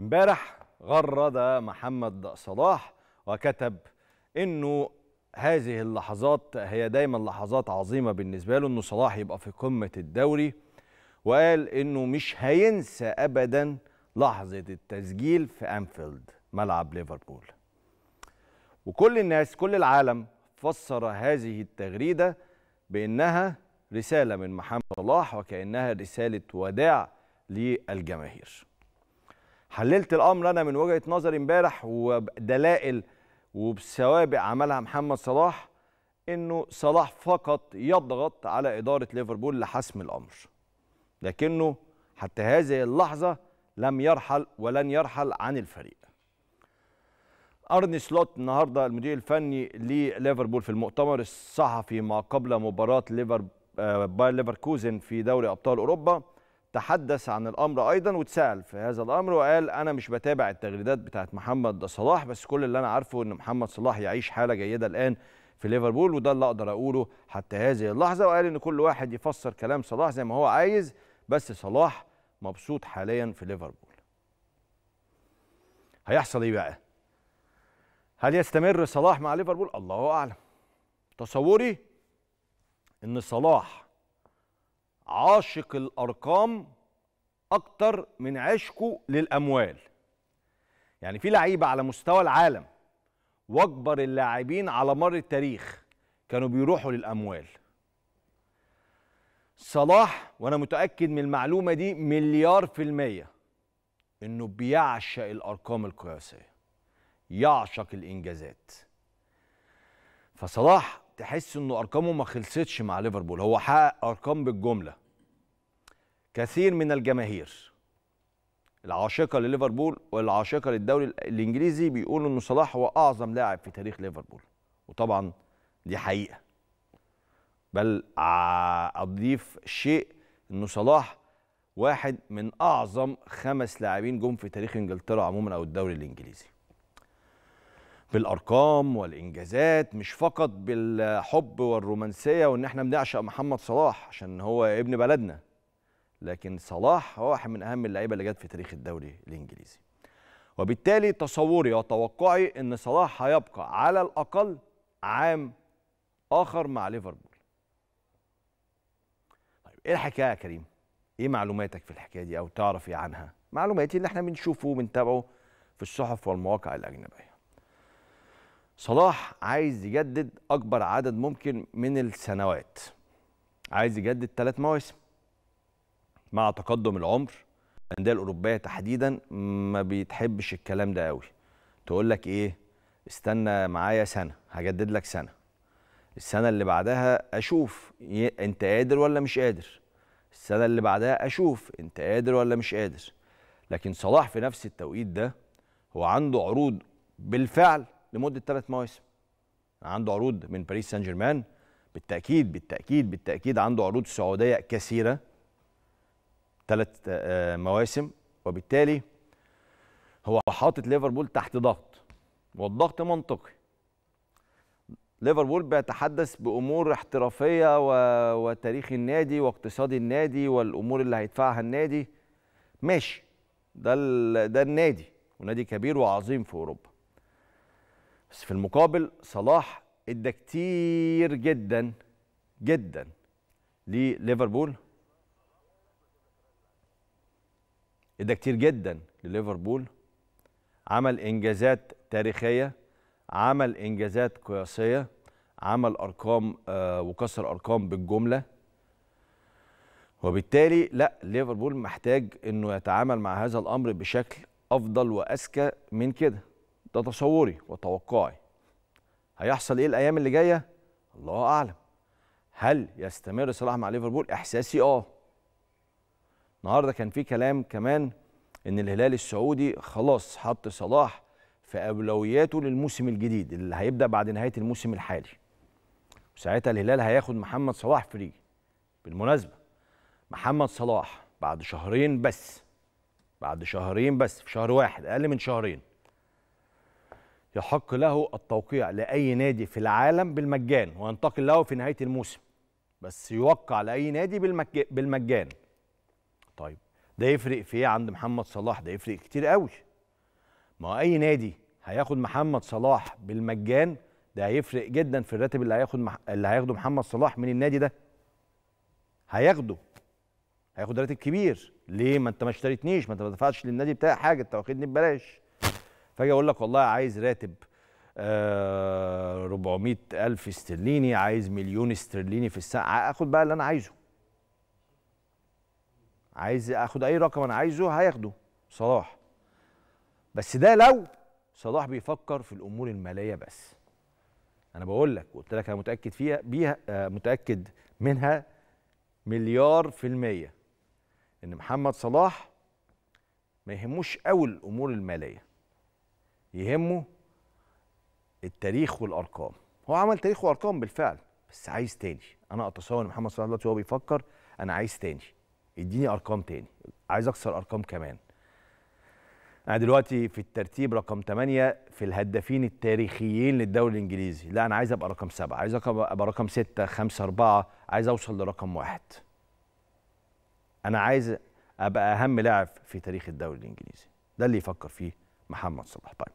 امبارح غرد محمد صلاح وكتب انه هذه اللحظات هي دايما لحظات عظيمه بالنسبه له انه صلاح يبقى في قمه الدوري وقال انه مش هينسى ابدا لحظه التسجيل في انفيلد ملعب ليفربول وكل الناس كل العالم فسر هذه التغريده بانها رساله من محمد صلاح وكانها رساله وداع للجماهير حللت الامر انا من وجهه نظري امبارح وبدلائل وبسوابق عملها محمد صلاح انه صلاح فقط يضغط على اداره ليفربول لحسم الامر لكنه حتى هذه اللحظه لم يرحل ولن يرحل عن الفريق ارني سلوت النهارده المدير الفني لليفربول في المؤتمر الصحفي ما قبل مباراه ليفر آه، ليفركوزن في دوري ابطال اوروبا تحدث عن الامر ايضا وتسال في هذا الامر وقال انا مش بتابع التغريدات بتاعت محمد صلاح بس كل اللي انا عارفه ان محمد صلاح يعيش حاله جيده الان في ليفربول وده اللي اقدر اقوله حتى هذه اللحظه وقال ان كل واحد يفسر كلام صلاح زي ما هو عايز بس صلاح مبسوط حاليا في ليفربول. هيحصل ايه بقى؟ هل يستمر صلاح مع ليفربول؟ الله اعلم. تصوري ان صلاح عاشق الارقام اكتر من عشقه للاموال يعني في لعيبه على مستوى العالم واكبر اللاعبين على مر التاريخ كانوا بيروحوا للاموال صلاح وانا متاكد من المعلومه دي مليار في الميه انه بيعشق الارقام القياسيه يعشق الانجازات فصلاح تحس انه ارقامه ما خلصتش مع ليفربول هو حقق ارقام بالجمله كثير من الجماهير العاشقه لليفربول والعاشقه للدوري الانجليزي بيقولوا ان صلاح هو اعظم لاعب في تاريخ ليفربول وطبعا دي حقيقه بل اضيف شيء انه صلاح واحد من اعظم خمس لاعبين جم في تاريخ انجلترا عموما او الدوري الانجليزي بالارقام والانجازات مش فقط بالحب والرومانسيه وان احنا بنعشق محمد صلاح عشان هو ابن بلدنا لكن صلاح هو واحد من اهم اللعيبه اللي جت في تاريخ الدوري الانجليزي وبالتالي تصوري وتوقعي ان صلاح هيبقى على الاقل عام اخر مع ليفربول طيب ايه الحكايه يا كريم ايه معلوماتك في الحكايه دي او تعرف ايه عنها معلوماتي اللي احنا بنشوفه وبنتابعه في الصحف والمواقع الاجنبيه صلاح عايز يجدد اكبر عدد ممكن من السنوات عايز يجدد ثلاث مواسم مع تقدم العمر الانديه الاوروبيه تحديدا ما بتحبش الكلام ده قوي تقول لك ايه استنى معايا سنه هجدد لك سنه السنه اللي بعدها اشوف انت قادر ولا مش قادر السنه اللي بعدها اشوف انت قادر ولا مش قادر لكن صلاح في نفس التوقيت ده هو عنده عروض بالفعل لمده ثلاث مواسم عنده عروض من باريس سان جيرمان بالتاكيد بالتاكيد بالتاكيد عنده عروض سعوديه كثيره ثلاث آه، مواسم وبالتالي هو حاطط ليفربول تحت ضغط والضغط منطقي ليفربول بيتحدث بامور احترافيه و... وتاريخ النادي واقتصاد النادي والامور اللي هيدفعها النادي ماشي ده ال... ده النادي ونادي كبير وعظيم في اوروبا بس في المقابل صلاح ادى كتير جدا جدا لليفربول ده كتير جدا لليفربول عمل انجازات تاريخيه عمل انجازات قياسيه عمل ارقام آه، وكسر ارقام بالجمله وبالتالي لا ليفربول محتاج انه يتعامل مع هذا الامر بشكل افضل واذكى من كده ده تصوري وتوقعي هيحصل ايه الايام اللي جايه الله اعلم هل يستمر صلاح مع ليفربول احساسي اه النهارده كان في كلام كمان ان الهلال السعودي خلاص حط صلاح في اولوياته للموسم الجديد اللي هيبدا بعد نهايه الموسم الحالي وساعتها الهلال هياخد محمد صلاح فري بالمناسبه محمد صلاح بعد شهرين بس بعد شهرين بس في شهر واحد اقل من شهرين يحق له التوقيع لاي نادي في العالم بالمجان وينتقل له في نهايه الموسم بس يوقع لاي نادي بالمجان طيب ده يفرق في ايه عند محمد صلاح ده يفرق كتير قوي ما هو اي نادي هياخد محمد صلاح بالمجان ده هيفرق جدا في الراتب اللي هياخد مح... اللي هياخده محمد صلاح من النادي ده هياخده هياخد راتب كبير ليه ما انت ما اشتريتنيش ما انت ما دفعتش للنادي بتاعي حاجه انت واخدني ببلاش فاجي اقول لك والله عايز راتب آه 400 الف استرليني عايز مليون استرليني في الساعه اخد بقى اللي انا عايزه عايز اخد اي رقم انا عايزه هياخده صلاح بس ده لو صلاح بيفكر في الامور الماليه بس انا بقول لك وقلت لك انا متاكد فيها بيها آه، متاكد منها مليار في الميه ان محمد صلاح ما يهموش قوي الامور الماليه يهمه التاريخ والارقام هو عمل تاريخ وارقام بالفعل بس عايز تاني انا اتصور ان محمد صلاح دلوقتي وهو بيفكر انا عايز تاني اديني ارقام تاني عايز اكسر ارقام كمان انا دلوقتي في الترتيب رقم 8 في الهدافين التاريخيين للدوري الانجليزي لا انا عايز ابقى رقم 7 عايز ابقى رقم 6 5 4 عايز اوصل لرقم 1 انا عايز ابقى اهم لاعب في تاريخ الدوري الانجليزي ده اللي يفكر فيه محمد صلاح طيب